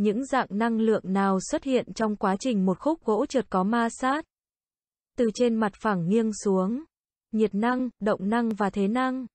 những dạng năng lượng nào xuất hiện trong quá trình một khúc gỗ trượt có ma sát. Từ trên mặt phẳng nghiêng xuống, nhiệt năng, động năng và thế năng.